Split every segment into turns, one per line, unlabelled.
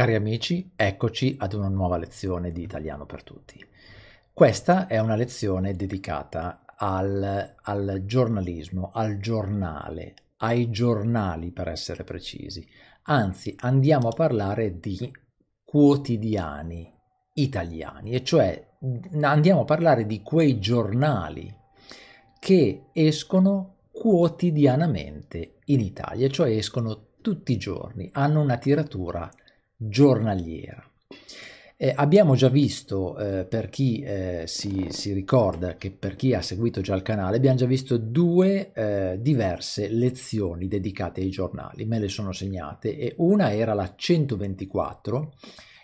Cari amici, eccoci ad una nuova lezione di Italiano per tutti. Questa è una lezione dedicata al, al, giornalismo, al giornale, ai giornali per essere precisi. Anzi, andiamo a parlare di quotidiani italiani, e cioè andiamo a parlare di quei giornali che escono quotidianamente in Italia, cioè escono tutti i giorni, hanno una tiratura giornaliera. Eh, abbiamo già visto, eh, per chi eh, si, si, ricorda, che per chi ha seguito già il canale, abbiamo già visto due eh, diverse lezioni dedicate ai giornali, me le sono segnate e una era la 124,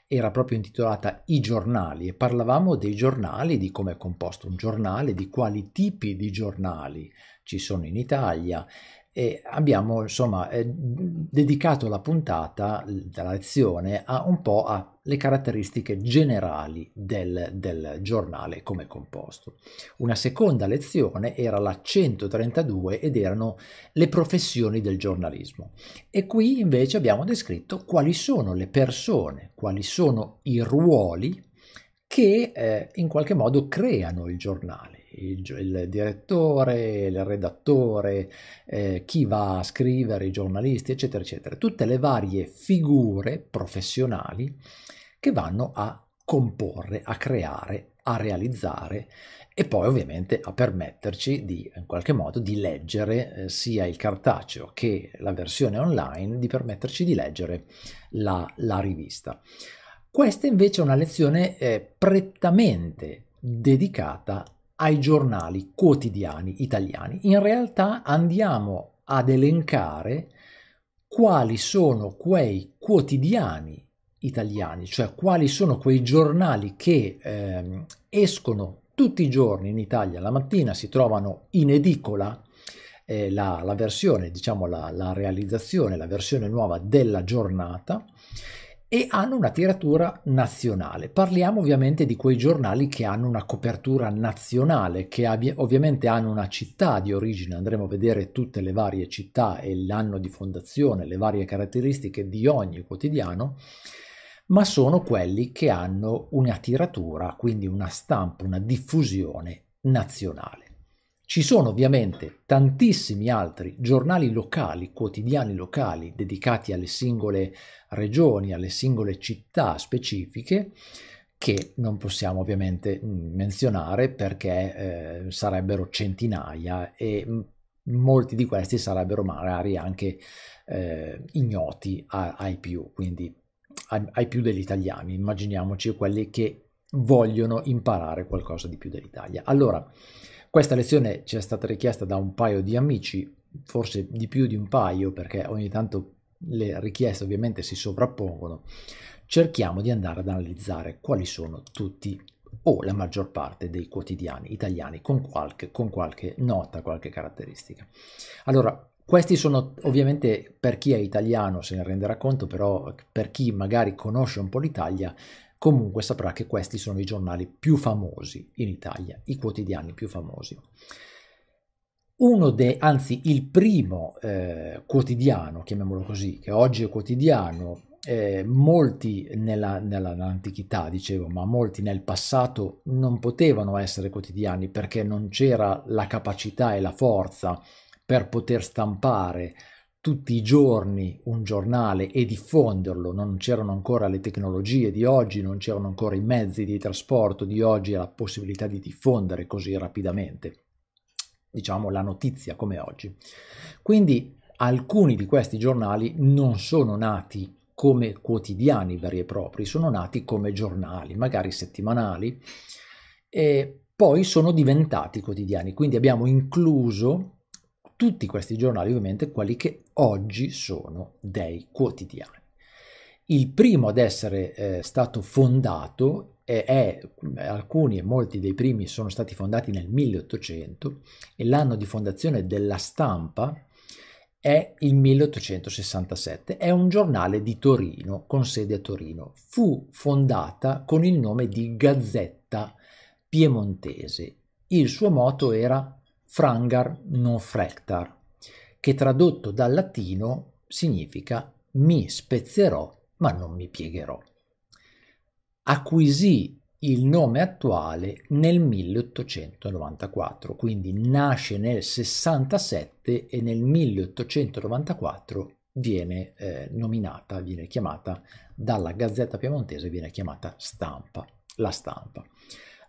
era proprio intitolata I giornali e parlavamo dei giornali, di come è composto un giornale, di quali tipi di giornali ci sono in Italia e abbiamo insomma eh, dedicato la puntata, della lezione, a un po' alle caratteristiche generali del, del giornale come composto. Una seconda lezione era la 132 ed erano le professioni del giornalismo e qui invece abbiamo descritto quali sono le persone, quali sono i ruoli che eh, in qualche modo creano il giornale il, il direttore, il redattore, eh, chi va a scrivere, i giornalisti, eccetera, eccetera. Tutte le varie figure professionali che vanno a comporre, a creare, a realizzare e poi ovviamente a permetterci di in qualche modo di leggere eh, sia il cartaceo che la versione online, di permetterci di leggere la, la rivista. Questa invece è una lezione eh, prettamente dedicata ai giornali quotidiani italiani, in realtà andiamo ad elencare quali sono quei quotidiani italiani, cioè quali sono quei giornali che eh, escono tutti i giorni in Italia la mattina, si trovano in edicola eh, la, la, versione, diciamo la, la realizzazione, la versione nuova della giornata e hanno una tiratura nazionale. Parliamo ovviamente di quei giornali che hanno una copertura nazionale, che abbia, ovviamente hanno una città di origine, andremo a vedere tutte le varie città e l'anno di fondazione, le varie caratteristiche di ogni quotidiano, ma sono quelli che hanno una tiratura, quindi una stampa, una diffusione nazionale. Ci sono ovviamente tantissimi altri giornali locali, quotidiani locali, dedicati alle singole regioni, alle singole città specifiche, che non possiamo ovviamente mm, menzionare perché eh, sarebbero centinaia e mm, molti di questi sarebbero magari anche eh, ignoti a, ai più, quindi a, ai più degli italiani, immaginiamoci quelli che vogliono imparare qualcosa di più dell'Italia. Allora, questa lezione ci è stata richiesta da un paio di amici, forse di più di un paio, perché ogni tanto le richieste ovviamente si sovrappongono. Cerchiamo di andare ad analizzare quali sono tutti o la maggior parte dei quotidiani italiani con qualche, con qualche nota, qualche caratteristica. Allora, questi sono ovviamente per chi è italiano se ne renderà conto, però per chi magari conosce un po' l'Italia comunque saprà che questi sono i giornali più famosi in Italia, i quotidiani più famosi. Uno dei, anzi il primo eh, quotidiano, chiamiamolo così, che oggi è quotidiano, eh, molti nella, nella, nell'antichità, dicevo, ma molti nel passato non potevano essere quotidiani perché non c'era la capacità e la forza per poter stampare tutti i giorni un giornale e diffonderlo, non c'erano ancora le tecnologie di oggi, non c'erano ancora i mezzi di trasporto di oggi e la possibilità di diffondere così rapidamente, diciamo, la notizia come oggi. Quindi alcuni di questi giornali non sono nati come quotidiani veri e propri, sono nati come giornali, magari settimanali, e poi sono diventati quotidiani, quindi abbiamo incluso tutti questi giornali ovviamente quelli che oggi sono dei quotidiani. Il primo ad essere eh, stato fondato è, è, alcuni e molti dei primi sono stati fondati nel 1800 e l'anno di fondazione della stampa è il 1867. È un giornale di Torino, con sede a Torino. Fu fondata con il nome di Gazzetta Piemontese. Il suo motto era frangar non frectar, che tradotto dal latino significa mi spezzerò ma non mi piegherò. Acquisì il nome attuale nel 1894, quindi nasce nel 67 e nel 1894 viene eh, nominata, viene chiamata dalla Gazzetta Piemontese, viene chiamata stampa, la stampa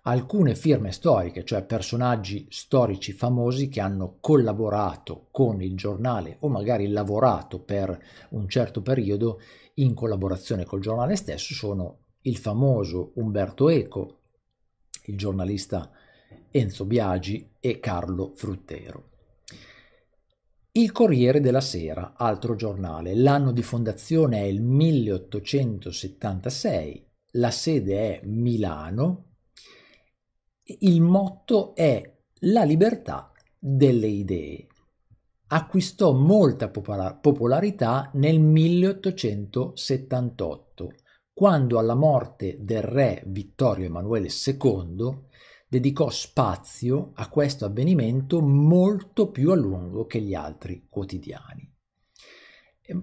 alcune firme storiche, cioè personaggi storici famosi che hanno collaborato con il giornale o magari lavorato per un certo periodo in collaborazione col giornale stesso, sono il famoso Umberto Eco, il giornalista Enzo Biagi e Carlo Fruttero. Il Corriere della Sera, altro giornale, l'anno di fondazione è il 1876, la sede è Milano, il motto è la libertà delle idee. Acquistò molta popolarità nel 1878, quando alla morte del re Vittorio Emanuele II dedicò spazio a questo avvenimento molto più a lungo che gli altri quotidiani.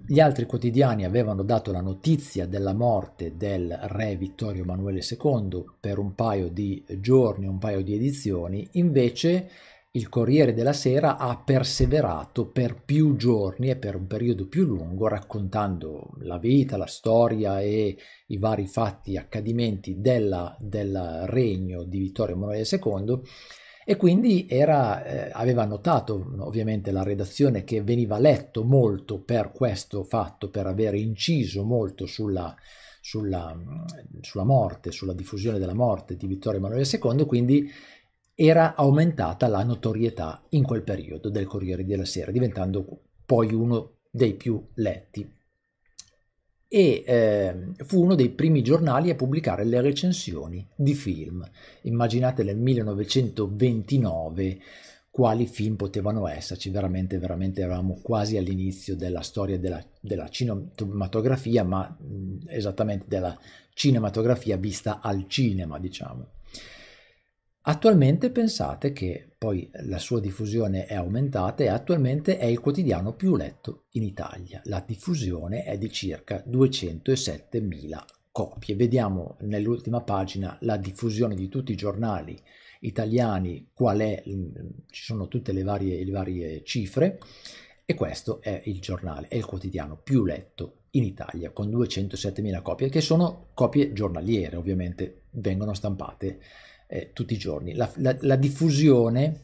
Gli altri quotidiani avevano dato la notizia della morte del re Vittorio Emanuele II per un paio di giorni, un paio di edizioni, invece il Corriere della Sera ha perseverato per più giorni e per un periodo più lungo raccontando la vita, la storia e i vari fatti e accadimenti del regno di Vittorio Emanuele II e quindi era, eh, aveva notato ovviamente la redazione che veniva letto molto per questo fatto, per aver inciso molto sulla, sulla, mm, sulla morte, sulla diffusione della morte di Vittorio Emanuele II, quindi era aumentata la notorietà in quel periodo del Corriere della Sera, diventando poi uno dei più letti e eh, fu uno dei primi giornali a pubblicare le recensioni di film. Immaginate nel 1929 quali film potevano esserci, veramente, veramente eravamo quasi all'inizio della storia della, della cinematografia, ma mh, mm, esattamente della cinematografia vista al cinema, diciamo. Attualmente pensate che poi la sua diffusione è aumentata e attualmente è il quotidiano più letto in Italia. La diffusione è di circa 207.000 copie. Vediamo nell'ultima pagina la diffusione di tutti i giornali italiani, qual è, mm, ci sono tutte le varie, le varie cifre e questo è il giornale, è il quotidiano più letto in Italia con 207.000 copie che sono copie giornaliere ovviamente, vengono stampate eh, tutti i giorni. La, la, la, diffusione,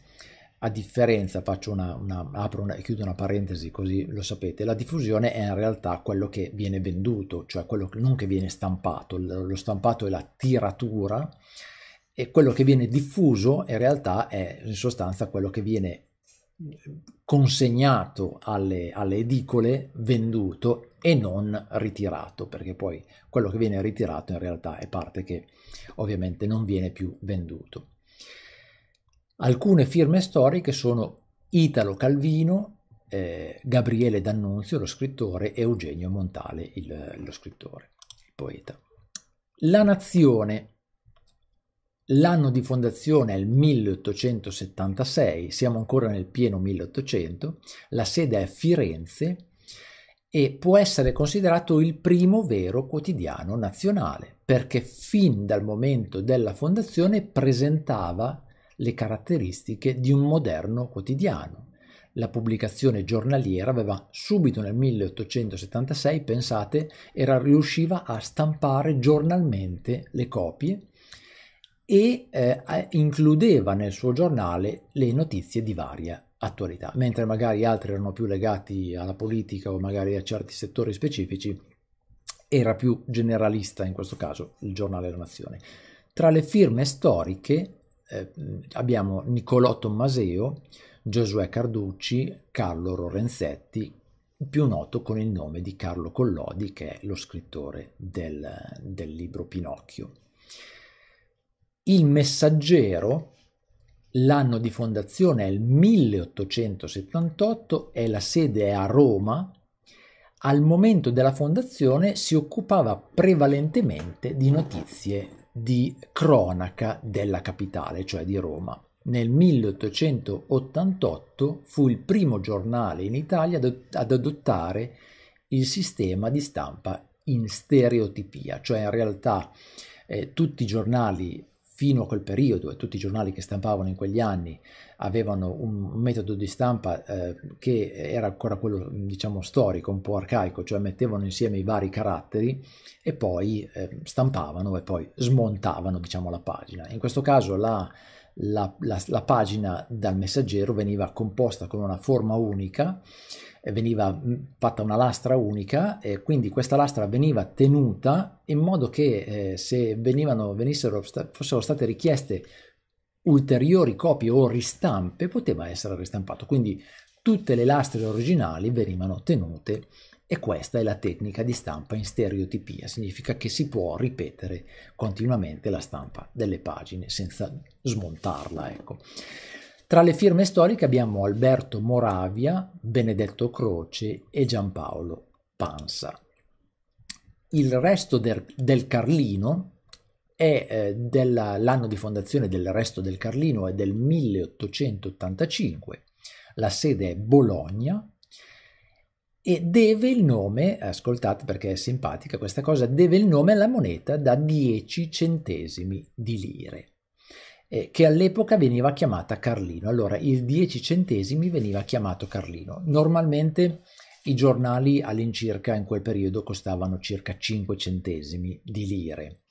a differenza, faccio una, una apro una, chiudo una parentesi così lo sapete, la diffusione è in realtà quello che viene venduto, cioè quello che, non che viene stampato, lo stampato è la tiratura e quello che viene diffuso in realtà è in sostanza quello che viene consegnato alle, alle edicole, venduto e non ritirato, perché poi quello che viene ritirato in realtà è parte che ovviamente non viene più venduto. Alcune firme storiche sono Italo Calvino, eh, Gabriele D'Annunzio, lo scrittore, e Eugenio Montale, il, lo scrittore, il poeta. La Nazione L'anno di fondazione è il 1876, siamo ancora nel pieno 1800, la sede è Firenze e può essere considerato il primo vero quotidiano nazionale, perché fin dal momento della fondazione presentava le caratteristiche di un moderno quotidiano. La pubblicazione giornaliera aveva subito nel 1876, pensate, era, riusciva a stampare giornalmente le copie e eh, includeva nel suo giornale le notizie di varia attualità, mentre magari altri erano più legati alla politica o magari a certi settori specifici, era più generalista in questo caso il giornale La Nazione. Tra le firme storiche eh, abbiamo Niccolò Tommaseo, Giosuè Carducci, Carlo Lorenzetti, più noto con il nome di Carlo Collodi, che è lo scrittore del, del libro Pinocchio. Il Messaggero, l'anno di fondazione è il 1878 e la sede è a Roma. Al momento della fondazione si occupava prevalentemente di notizie di cronaca della capitale, cioè di Roma. Nel 1888 fu il primo giornale in Italia ad adottare il sistema di stampa in stereotipia, cioè in realtà eh, tutti i giornali fino a quel periodo, e tutti i giornali che stampavano in quegli anni avevano un metodo di stampa eh, che era ancora quello, diciamo, storico, un po' arcaico, cioè mettevano insieme i vari caratteri e poi eh, stampavano e poi smontavano, diciamo, la pagina. In questo caso la, la, la, la pagina dal messaggero veniva composta con una forma unica, veniva mm, fatta una lastra unica e quindi questa lastra veniva tenuta in modo che eh, se venivano, venissero, fossero state richieste ulteriori copie o ristampe poteva essere ristampato. Quindi tutte le lastre originali venivano tenute e questa è la tecnica di stampa in stereotipia, significa che si può ripetere continuamente la stampa delle pagine senza smontarla. Ecco. Tra le firme storiche abbiamo Alberto Moravia, Benedetto Croce e Giampaolo Pansa. Il resto del, del Carlino è eh, dell'anno di fondazione del resto del Carlino è del 1885, la sede è Bologna, e deve il nome, ascoltate perché è simpatica questa cosa, deve il nome alla moneta da 10 centesimi di lire eh, che all'epoca veniva chiamata Carlino. Allora il 10 centesimi veniva chiamato Carlino. Normalmente i giornali all'incirca in quel periodo costavano circa 5 centesimi di lire.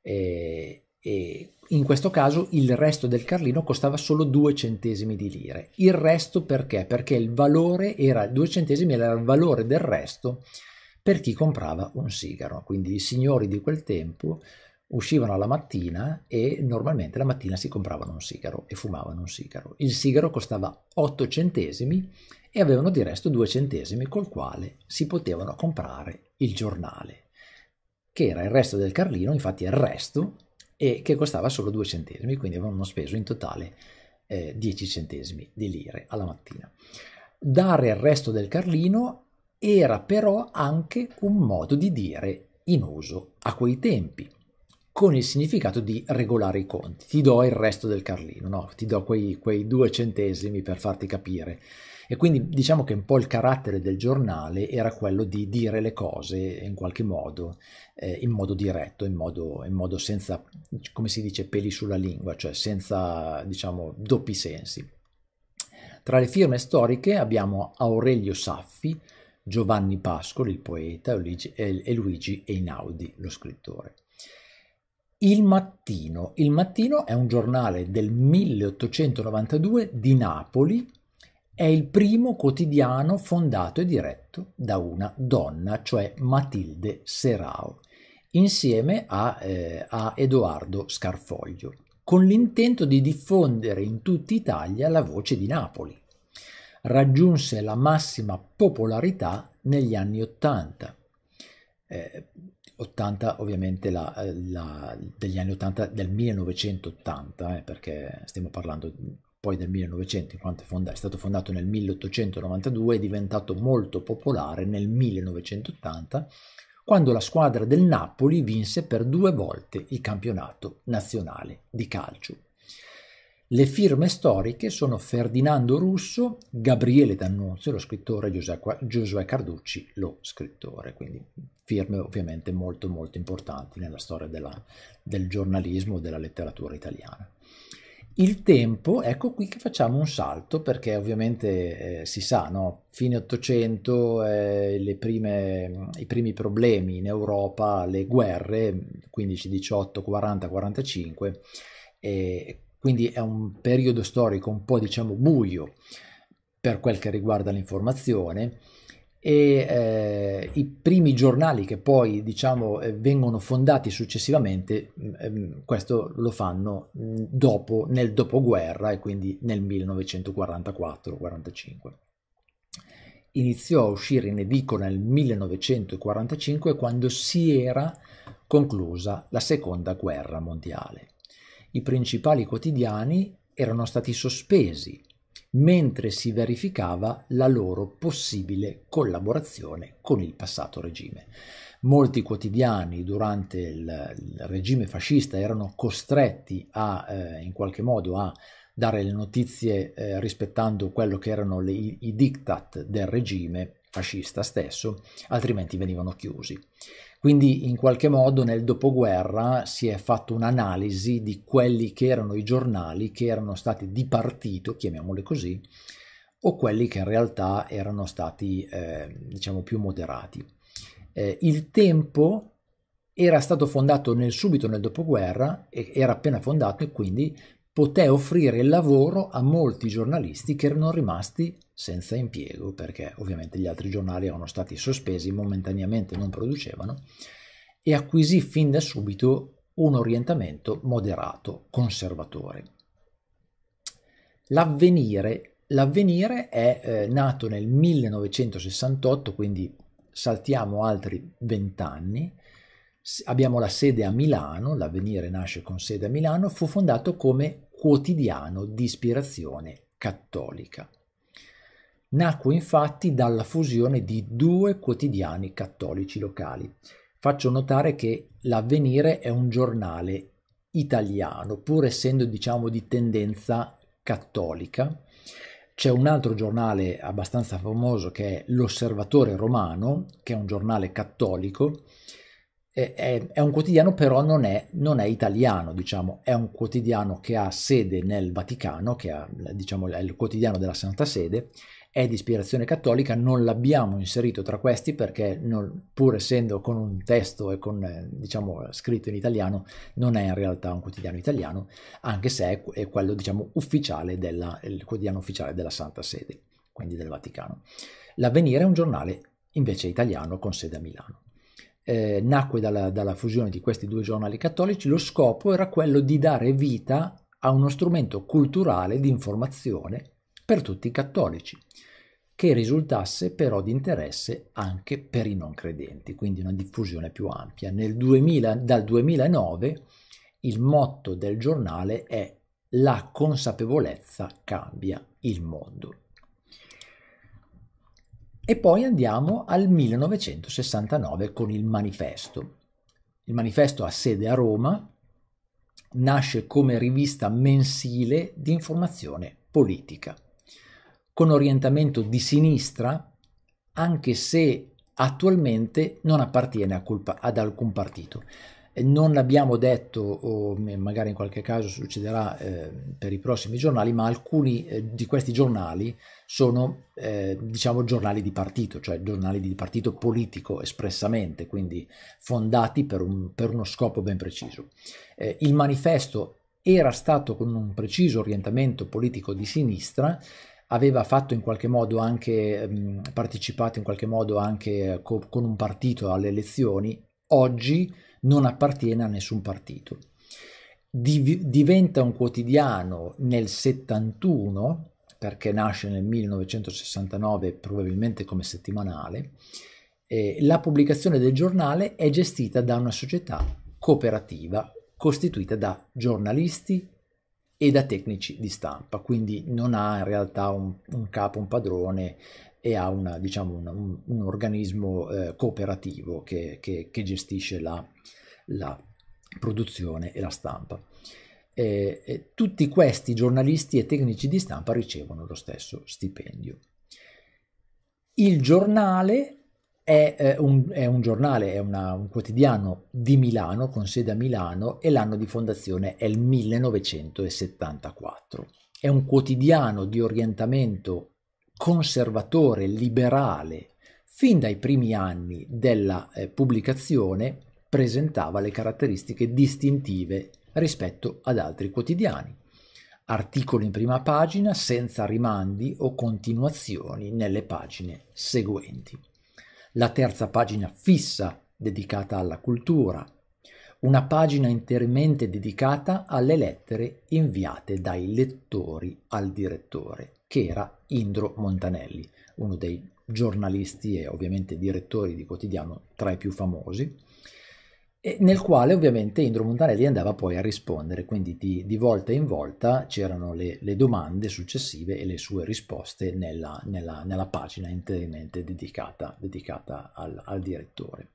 Eh, e in questo caso il resto del Carlino costava solo 2 centesimi di lire. Il resto perché? Perché il valore era 2 centesimi era il valore del resto per chi comprava un sigaro. Quindi i signori di quel tempo uscivano alla mattina e normalmente la mattina si compravano un sigaro e fumavano un sigaro. Il sigaro costava 8 centesimi e avevano di resto 2 centesimi col quale si potevano comprare il giornale, che era il resto del Carlino, infatti il resto, e che costava solo 2 centesimi, quindi avevano speso in totale eh, 10 centesimi di lire alla mattina. Dare il resto del Carlino era però anche un modo di dire in uso a quei tempi con il significato di regolare i conti. Ti do il resto del Carlino, no? ti do quei, quei due centesimi per farti capire. E quindi diciamo che un po' il carattere del giornale era quello di dire le cose in qualche modo, eh, in modo diretto, in modo, in modo, senza, come si dice, peli sulla lingua, cioè senza, diciamo, doppi sensi. Tra le firme storiche abbiamo Aurelio Saffi, Giovanni Pascoli, il poeta, e Luigi Einaudi, lo scrittore. Il Mattino. Il Mattino è un giornale del 1892 di Napoli, è il primo quotidiano fondato e diretto da una donna, cioè Matilde Serao, insieme a, eh, a Edoardo Scarfoglio, con l'intento di diffondere in tutta Italia la voce di Napoli. Raggiunse la massima popolarità negli anni Ottanta. Eh, 80 ovviamente la, eh, la, degli anni 80 del 1980 eh, perché stiamo parlando poi del 1900 in quanto fonda, è stato fondato nel 1892 è diventato molto popolare nel 1980 quando la squadra del Napoli vinse per due volte il campionato nazionale di calcio le firme storiche sono Ferdinando Russo, Gabriele D'Annunzio, lo scrittore, Giosuè Carducci, lo scrittore, quindi firme ovviamente molto molto importanti nella storia della, del giornalismo e della letteratura italiana. Il tempo, ecco qui che facciamo un salto perché ovviamente eh, si sa, no? fine 800, eh, prime, mm, i primi problemi in Europa, le guerre, 15, 18, 40, 45, e quindi è un periodo storico un po' diciamo buio per quel che riguarda l'informazione e eh, i primi giornali che poi diciamo eh, vengono fondati successivamente mm, ehm, questo lo fanno mm, dopo nel dopoguerra e quindi nel 1944-45 iniziò a uscire in edicola nel 1945 quando si era conclusa la seconda guerra mondiale i principali quotidiani erano stati sospesi mentre si verificava la loro possibile collaborazione con il passato regime. Molti quotidiani durante il, il regime fascista erano costretti a, eh, in qualche modo a dare le notizie eh, rispettando quello che erano le, i diktat del regime fascista stesso, altrimenti venivano chiusi. Quindi in qualche modo nel dopoguerra si è fatto un'analisi di quelli che erano i giornali che erano stati di partito, chiamiamoli così, o quelli che in realtà erano stati eh, diciamo più moderati. Eh, il tempo era stato fondato nel, subito nel dopoguerra, era appena fondato e quindi poté offrire il lavoro a molti giornalisti che erano rimasti senza impiego, perché ovviamente gli altri giornali erano stati sospesi, momentaneamente non producevano, e acquisì fin da subito un orientamento moderato, conservatore. L'avvenire, l'avvenire è eh, nato nel 1968, quindi saltiamo altri vent'anni, abbiamo la sede a Milano, l'avvenire nasce con sede a Milano, fu fondato come quotidiano di ispirazione cattolica. Nacque infatti dalla fusione di due quotidiani cattolici locali. Faccio notare che l'avvenire è un giornale italiano, pur essendo diciamo di tendenza cattolica. C'è un altro giornale abbastanza famoso che è l'Osservatore Romano, che è un giornale cattolico è, è, un quotidiano però non è, non è, italiano, diciamo, è un quotidiano che ha sede nel Vaticano, che ha, diciamo, è il quotidiano della Santa Sede, è di ispirazione cattolica, non l'abbiamo inserito tra questi perché non, pur essendo con un testo e con, eh, diciamo, scritto in italiano, non è in realtà un quotidiano italiano, anche se è, è quello, diciamo, ufficiale della, il quotidiano ufficiale della Santa Sede, quindi del Vaticano. L'Avvenire è un giornale invece italiano con sede a Milano eh, nacque dalla, dalla fusione di questi due giornali cattolici, lo scopo era quello di dare vita a uno strumento culturale di informazione per tutti i cattolici, che risultasse però di interesse anche per i non credenti, quindi una diffusione più ampia. 2000, dal 2009 il motto del giornale è La consapevolezza cambia il mondo. E poi andiamo al 1969 con il manifesto. Il manifesto ha sede a Roma, nasce come rivista mensile di informazione politica, con orientamento di sinistra, anche se attualmente non appartiene a colpa, ad alcun partito non l'abbiamo detto o magari in qualche caso succederà eh, per i prossimi giornali, ma alcuni eh, di questi giornali sono eh, diciamo giornali di partito, cioè giornali di partito politico espressamente, quindi fondati per, un, per uno scopo ben preciso. Eh, il manifesto era stato con un preciso orientamento politico di sinistra, aveva fatto in qualche modo anche mh, ehm, partecipato in qualche modo anche co- con un partito alle elezioni, oggi non appartiene a nessun partito. Div- diventa un quotidiano nel 71, perché nasce nel 1969 probabilmente come settimanale, eh, la pubblicazione del giornale è gestita da una società cooperativa costituita da giornalisti, e da tecnici di stampa, quindi non ha in realtà un, un capo, un padrone, e ha una, diciamo, una, un, un, organismo eh, cooperativo che, che, che gestisce la, la, produzione e la stampa. E, e tutti questi giornalisti e tecnici di stampa ricevono lo stesso stipendio. Il giornale è, eh, un, è un, giornale, è una, un quotidiano di Milano, con sede a Milano, e l'anno di fondazione è il 1974. È un quotidiano di orientamento conservatore, liberale, fin dai primi anni della eh, pubblicazione presentava le caratteristiche distintive rispetto ad altri quotidiani. Articolo in prima pagina senza rimandi o continuazioni nelle pagine seguenti. La terza pagina fissa dedicata alla cultura, una pagina interamente dedicata alle lettere inviate dai lettori al direttore che era Indro Montanelli, uno dei giornalisti e ovviamente direttori di quotidiano tra i più famosi, nel quale ovviamente Indro Montanelli andava poi a rispondere, quindi di, di volta in volta c'erano le, le, domande successive e le sue risposte nella, nella, nella pagina interamente dedicata, dedicata al, al, direttore.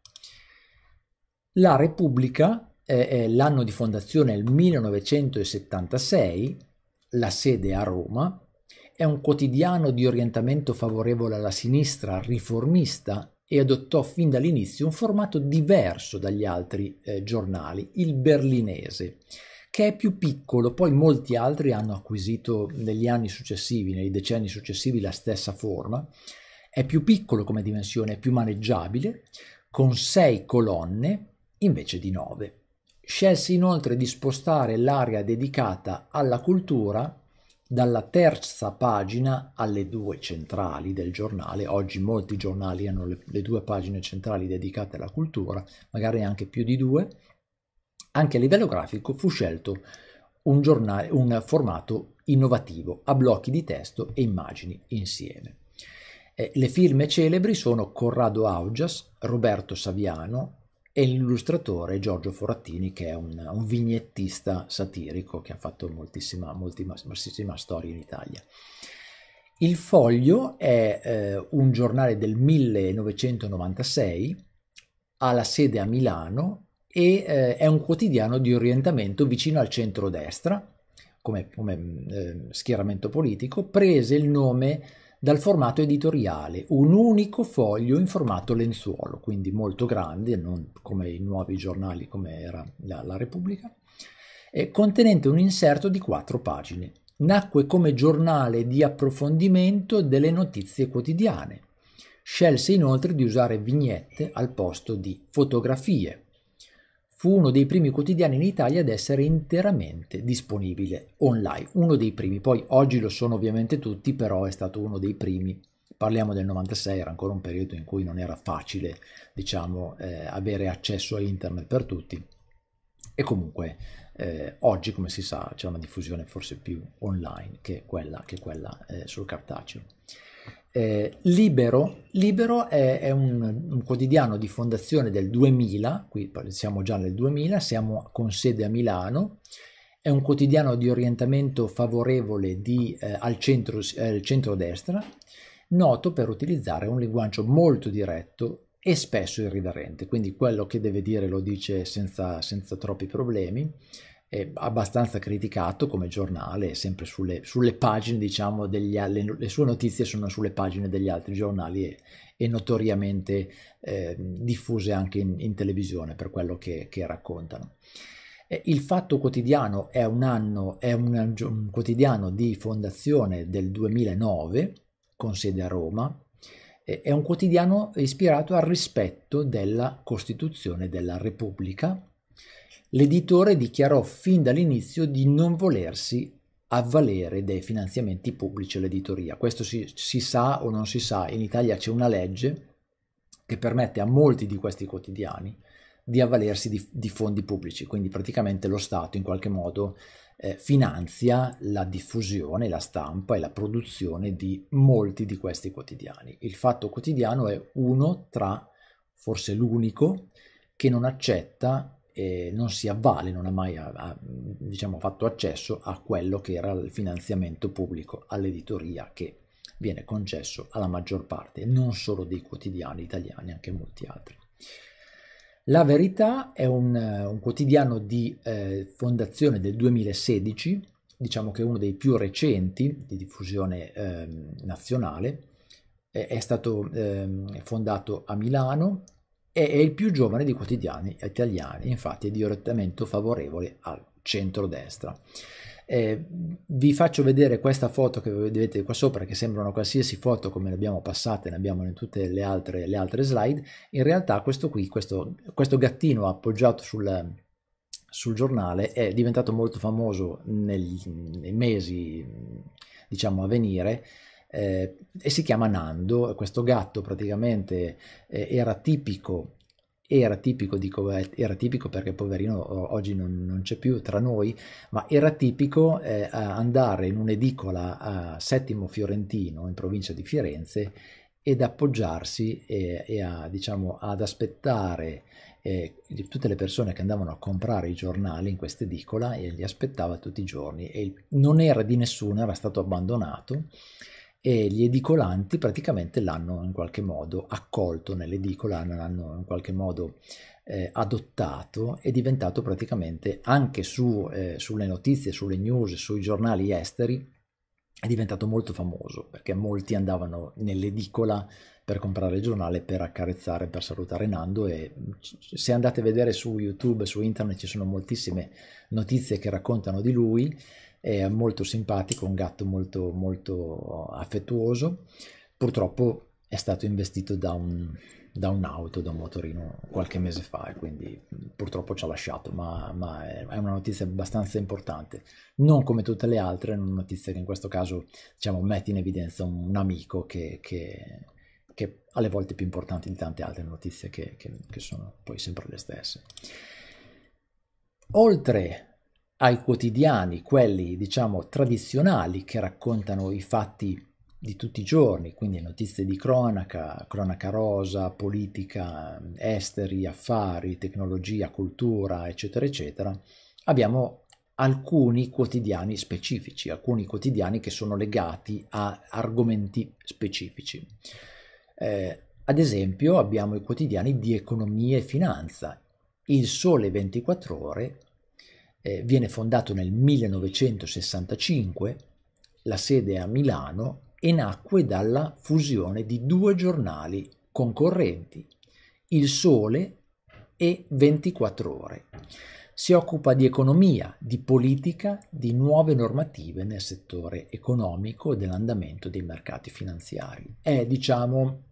La Repubblica eh, l'anno di fondazione è il 1976, la sede è a Roma, è un quotidiano di orientamento favorevole alla sinistra riformista e adottò fin dall'inizio un formato diverso dagli altri eh, giornali, il berlinese, che è più piccolo, poi molti altri hanno acquisito negli anni successivi, nei decenni successivi, la stessa forma. È più piccolo come dimensione, è più maneggiabile, con sei colonne invece di nove. Scelse inoltre di spostare l'area dedicata alla cultura dalla terza pagina alle due centrali del giornale, oggi molti giornali hanno le, le due pagine centrali dedicate alla cultura, magari anche più di due, anche a livello grafico fu scelto un, giornale, un formato innovativo a blocchi di testo e immagini insieme. Eh, le firme celebri sono Corrado Augias, Roberto Saviano, e l'illustratore Giorgio Forattini che è un, un vignettista satirico che ha fatto moltissima, moltissima storia in Italia. Il Foglio è eh, un giornale del 1996, ha la sede a Milano e eh, è un quotidiano di orientamento vicino al centrodestra come, come eh, schieramento politico, prese il nome dal formato editoriale, un unico foglio in formato lenzuolo, quindi molto grande, non come i nuovi giornali come era la, la Repubblica, e contenente un inserto di quattro pagine. Nacque come giornale di approfondimento delle notizie quotidiane. Scelse inoltre di usare vignette al posto di fotografie Fu uno dei primi quotidiani in Italia ad essere interamente disponibile online, uno dei primi, poi oggi lo sono ovviamente tutti, però è stato uno dei primi. Parliamo del 96, era ancora un periodo in cui non era facile, diciamo, eh, avere accesso a internet per tutti. E comunque eh, oggi, come si sa, c'è una diffusione forse più online che quella, che quella eh, sul cartaceo. Eh, Libero, Libero è, è un, un, quotidiano di fondazione del 2000, qui siamo già nel 2000, siamo con sede a Milano, è un quotidiano di orientamento favorevole di, eh, al, centro, eh, centrodestra, noto per utilizzare un linguaggio molto diretto e spesso irriverente, quindi quello che deve dire lo dice senza, senza troppi problemi eh, abbastanza criticato come giornale, sempre sulle, sulle pagine, diciamo, degli, le, le, sue notizie sono sulle pagine degli altri giornali e, e notoriamente eh, diffuse anche in, in, televisione per quello che, che raccontano. Il Fatto Quotidiano è un, anno, è un, un, quotidiano di fondazione del 2009, con sede a Roma, è un quotidiano ispirato al rispetto della Costituzione della Repubblica l'editore dichiarò fin dall'inizio di non volersi avvalere dei finanziamenti pubblici all'editoria. Questo si, si, sa o non si sa, in Italia c'è una legge che permette a molti di questi quotidiani di avvalersi di, di fondi pubblici, quindi praticamente lo Stato in qualche modo eh, finanzia la diffusione, la stampa e la produzione di molti di questi quotidiani. Il Fatto Quotidiano è uno tra, forse l'unico, che non accetta eh, non si avvale, non ha mai ha, ha, diciamo, fatto accesso a quello che era il finanziamento pubblico all'editoria che viene concesso alla maggior parte, non solo dei quotidiani italiani, anche molti altri. La Verità è un, un quotidiano di eh, fondazione del 2016, diciamo che è uno dei più recenti di diffusione eh, nazionale, è, è stato eh, fondato a Milano e è il più giovane dei quotidiani italiani, infatti è di orientamento favorevole al centrodestra. Eh, vi faccio vedere questa foto che vedete qua sopra, che sembra una qualsiasi foto come l'abbiamo passata, ne abbiamo in tutte le altre, le altre slide. In realtà questo qui, questo, questo gattino appoggiato sul, sul, giornale è diventato molto famoso nel, nei mesi diciamo a venire eh, e si chiama Nando. Questo gatto praticamente eh, era tipico era tipico, dico, era tipico perché poverino oggi non, non c'è più tra noi, ma era tipico eh, andare in un'edicola a Settimo Fiorentino, in provincia di Firenze, ed appoggiarsi e, e a, diciamo, ad aspettare eh, tutte le persone che andavano a comprare i giornali in questa edicola e li aspettava tutti i giorni. E non era di nessuno, era stato abbandonato e gli edicolanti praticamente l'hanno in qualche modo accolto nell'edicola, l'hanno in qualche modo eh, adottato, è diventato praticamente anche su, eh, sulle notizie, sulle news, sui giornali esteri, è diventato molto famoso perché molti andavano nell'edicola per comprare il giornale, per accarezzare, per salutare Nando e se andate a vedere su YouTube, su internet ci sono moltissime notizie che raccontano di lui è molto simpatico, un gatto molto, molto affettuoso. Purtroppo è stato investito da, un, da un'auto, da un motorino qualche mese fa e quindi purtroppo ci ha lasciato, ma, ma, è una notizia abbastanza importante. Non come tutte le altre, è una notizia che in questo caso diciamo, mette in evidenza un, un amico che, che, che, alle volte è più importante di tante altre notizie che, che sono poi sempre le stesse. Oltre ai quotidiani, quelli diciamo tradizionali che raccontano i fatti di tutti i giorni, quindi notizie di cronaca, cronaca rosa, politica, esteri, affari, tecnologia, cultura, eccetera, eccetera, abbiamo alcuni quotidiani specifici, alcuni quotidiani che sono legati a argomenti specifici. Eh, ad esempio abbiamo i quotidiani di economia e finanza. Il Sole 24 ore eh, viene fondato nel 1965, la sede è a Milano e nacque dalla fusione di due giornali concorrenti, Il Sole e 24 Ore. Si occupa di economia, di politica, di nuove normative nel settore economico e dell'andamento dei mercati finanziari. È, diciamo,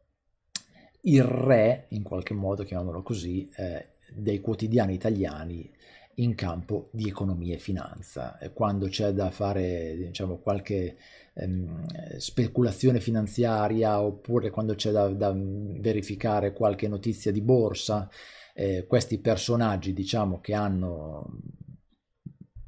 il re, in qualche modo chiamiamolo così, eh, dei quotidiani italiani in campo di economia e finanza. Quando c'è da fare diciamo, qualche ehm, speculazione finanziaria oppure quando c'è da, da, verificare qualche notizia di borsa, eh, questi personaggi diciamo, che hanno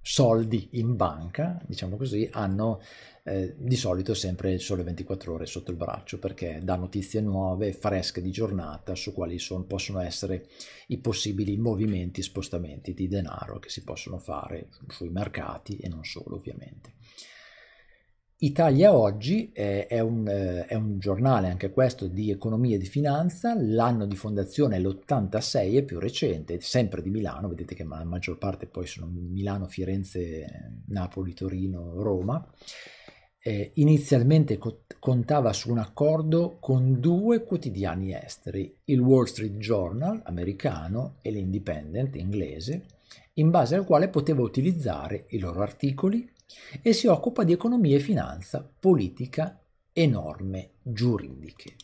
soldi in banca, diciamo così, hanno eh, di solito sempre il sole 24 ore sotto il braccio perché dà notizie nuove, fresche di giornata su quali son, possono essere i possibili movimenti, spostamenti di denaro che si possono fare sui mercati e non solo ovviamente. Italia Oggi è, è, un, eh, è, un, giornale, anche questo, di economia e di finanza, l'anno di fondazione è l'86, è più recente, sempre di Milano, vedete che la maggior parte poi sono Milano, Firenze, Napoli, Torino, Roma. Eh, inizialmente co- contava su un accordo con due quotidiani esteri, il Wall Street Journal americano e l'Independent inglese, in base al quale poteva utilizzare i loro articoli e si occupa di economia e finanza, politica e norme giuridiche.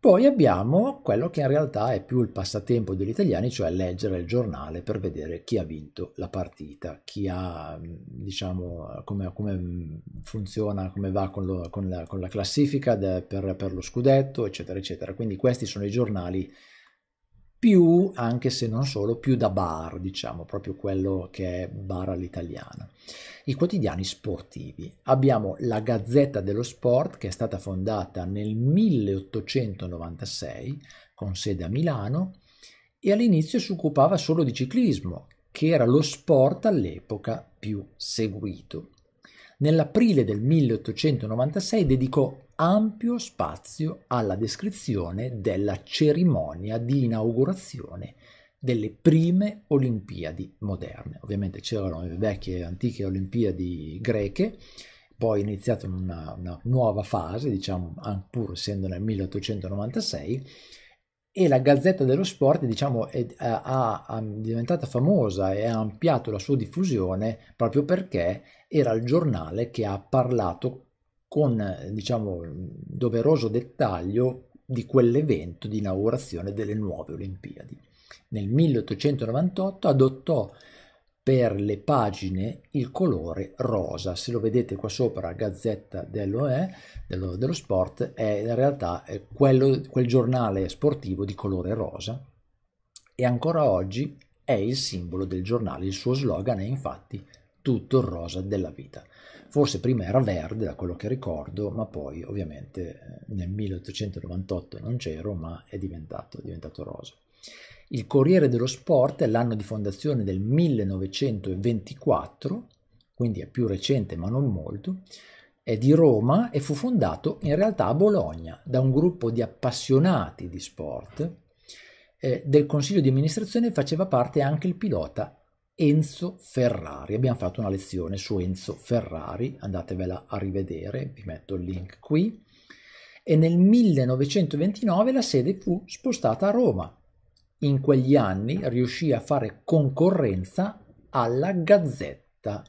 Poi abbiamo quello che in realtà è più il passatempo degli italiani, cioè leggere il giornale per vedere chi ha vinto la partita, chi ha, mm, diciamo, come, come mm, funziona, come va con, lo, con, la, con la, classifica de, per, per lo scudetto, eccetera, eccetera. Quindi questi sono i giornali più, anche se non solo, più da bar, diciamo, proprio quello che è bar all'italiana. I quotidiani sportivi. Abbiamo la Gazzetta dello Sport che è stata fondata nel 1896 con sede a Milano e all'inizio si occupava solo di ciclismo, che era lo sport all'epoca più seguito. Nell'aprile del 1896 dedicò ampio spazio alla descrizione della cerimonia di inaugurazione delle prime Olimpiadi moderne. Ovviamente c'erano le vecchie antiche Olimpiadi greche, poi è iniziata una, una, nuova fase, diciamo, pur essendo nel 1896, e la Gazzetta dello Sport diciamo, è, ha, ha diventata famosa e ha ampliato la sua diffusione proprio perché era il giornale che ha parlato con eh, diciamo doveroso dettaglio di quell'evento di inaugurazione delle nuove Olimpiadi. Nel 1898 adottò per le pagine il colore rosa. Se lo vedete qua sopra, Gazzetta dell'OE, dello, dello, sport, è in realtà quello, quel giornale sportivo di colore rosa e ancora oggi è il simbolo del giornale. Il suo slogan è infatti tutto il rosa della vita forse prima era verde da quello che ricordo, ma poi ovviamente eh, nel 1898 non c'ero, ma è diventato, è diventato rosa. Il Corriere dello Sport è l'anno di fondazione del 1924, quindi è più recente ma non molto, è di Roma e fu fondato in realtà a Bologna da un gruppo di appassionati di sport. Eh, del consiglio di amministrazione faceva parte anche il pilota Enzo Ferrari. Abbiamo fatto una lezione su Enzo Ferrari, andatevela a rivedere, vi metto il link qui. E nel 1929 la sede fu spostata a Roma. In quegli anni riuscì a fare concorrenza alla Gazzetta,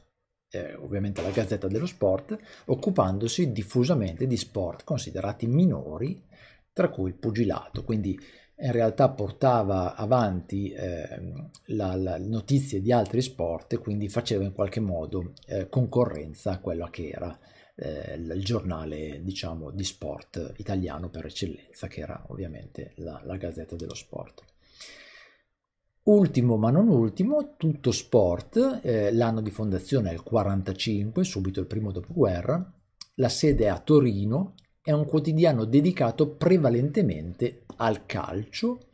eh, ovviamente la Gazzetta dello Sport, occupandosi diffusamente di sport considerati minori, tra cui il pugilato. Quindi in realtà portava avanti eh, la, la, notizie di altri sport, quindi faceva in qualche modo eh, concorrenza a quello che era eh, il giornale diciamo, di sport italiano per eccellenza, che era ovviamente la, la Gazzetta dello Sport. Ultimo ma non ultimo, tutto sport, eh, l'anno di fondazione è il 45, subito il primo dopoguerra, la sede è a Torino è un quotidiano dedicato prevalentemente al calcio,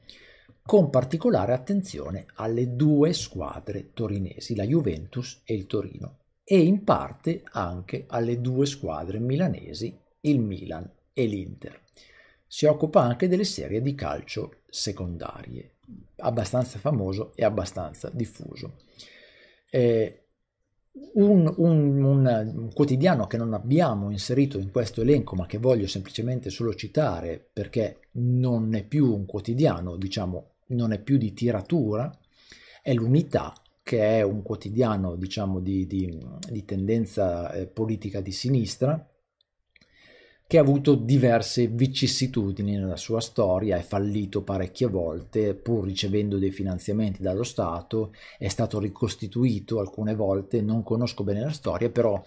con particolare attenzione alle due squadre torinesi, la Juventus e il Torino, e in parte anche alle due squadre milanesi, il Milan e l'Inter. Si occupa anche delle serie di calcio secondarie, abbastanza famoso e abbastanza diffuso. Eh, un, un, un, quotidiano che non abbiamo inserito in questo elenco, ma che voglio semplicemente solo citare perché non è più un quotidiano, diciamo, non è più di tiratura, è l'Unità, che è un quotidiano, diciamo, di, di, di tendenza eh, politica di sinistra, che ha avuto diverse vicissitudini nella sua storia, è fallito parecchie volte pur ricevendo dei finanziamenti dallo Stato, è stato ricostituito alcune volte, non conosco bene la storia, però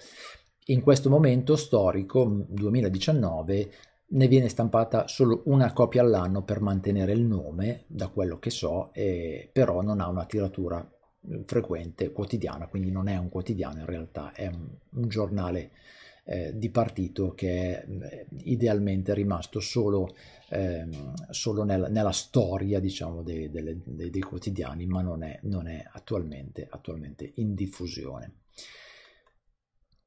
in questo momento storico, 2019, mm, ne viene stampata solo una copia all'anno per mantenere il nome, da quello che so, e però non ha una tiratura mm, frequente quotidiana, quindi non è un quotidiano in realtà, è un giornale eh, di partito che è idealmente rimasto solo, ehm, solo nel, nella storia diciamo, dei, delle, dei, dei, quotidiani, ma non è, non è attualmente, attualmente in diffusione.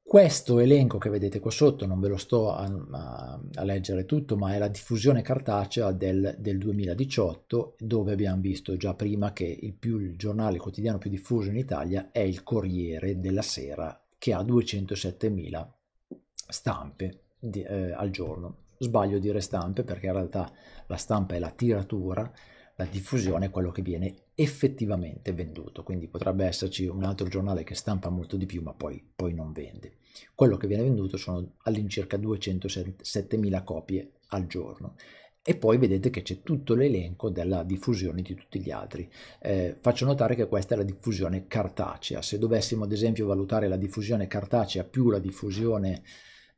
Questo elenco che vedete qua sotto, non ve lo sto a, a, a leggere tutto, ma è la diffusione cartacea del, del, 2018, dove abbiamo visto già prima che il, più, il giornale quotidiano più diffuso in Italia è il Corriere della Sera, che ha 207.000 stampe di, eh, al giorno. Sbaglio dire stampe perché in realtà la stampa è la tiratura, la diffusione è quello che viene effettivamente venduto, quindi potrebbe esserci un altro giornale che stampa molto di più ma poi, poi non vende. Quello che viene venduto sono all'incirca 207.000 copie al giorno e poi vedete che c'è tutto l'elenco della diffusione di tutti gli altri. Eh, faccio notare che questa è la diffusione cartacea, se dovessimo ad esempio valutare la diffusione cartacea più la diffusione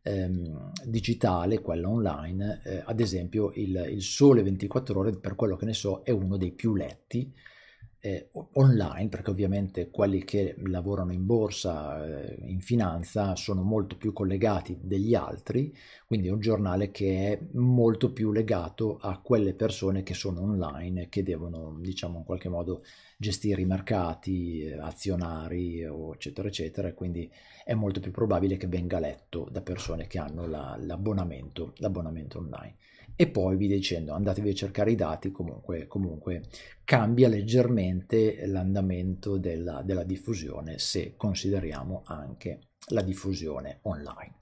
ehm, digitale, quella online, eh, ad esempio il, il, Sole 24 ore, per quello che ne so, è uno dei più letti eh, online, perché ovviamente quelli che lavorano in borsa, eh, in finanza, sono molto più collegati degli altri, quindi è un giornale che è molto più legato a quelle persone che sono online, che devono, diciamo, in qualche modo gestire i mercati, eh, azionari, eccetera, eccetera, e quindi è molto più probabile che venga letto da persone che hanno la, l'abbonamento, l'abbonamento, online. E poi vi dicendo, andatevi a cercare i dati, comunque, comunque cambia leggermente l'andamento della, della diffusione se consideriamo anche la diffusione online.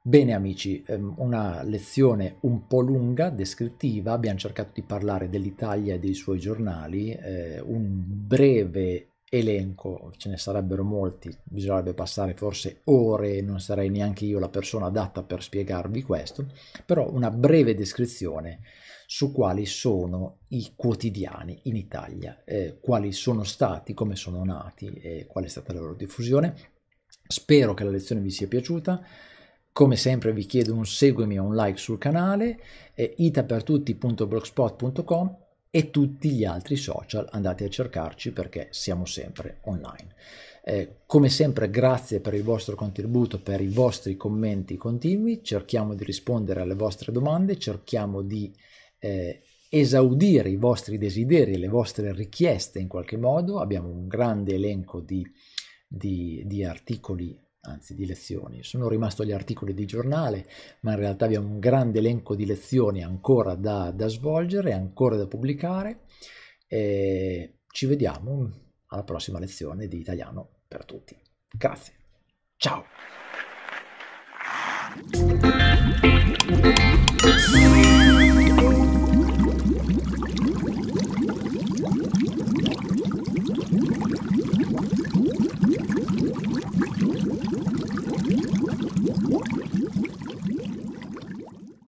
Bene amici, ehm, una lezione un po' lunga, descrittiva, abbiamo cercato di parlare dell'Italia e dei suoi giornali, eh, un breve elenco, ce ne sarebbero molti, bisognerebbe passare forse ore, non sarei neanche io la persona adatta per spiegarvi questo, però una breve descrizione su quali sono i quotidiani in Italia, eh, quali sono stati, come sono nati e qual è stata la loro diffusione. Spero che la lezione vi sia piaciuta. Come sempre vi chiedo un seguimi e un like sul canale, eh, itapertutti.blogspot.com e tutti gli altri social andate a cercarci perché siamo sempre online. Eh, come sempre grazie per il vostro contributo, per i vostri commenti continui, cerchiamo di rispondere alle vostre domande, cerchiamo di eh, esaudire i vostri desideri, le vostre richieste in qualche modo, abbiamo un grande elenco di, di, di articoli anzi di lezioni. Sono rimasto agli articoli di giornale, ma in realtà abbiamo un grande elenco di lezioni ancora da, da svolgere, ancora da pubblicare. E ci vediamo alla prossima lezione di italiano per tutti. Grazie. Ciao.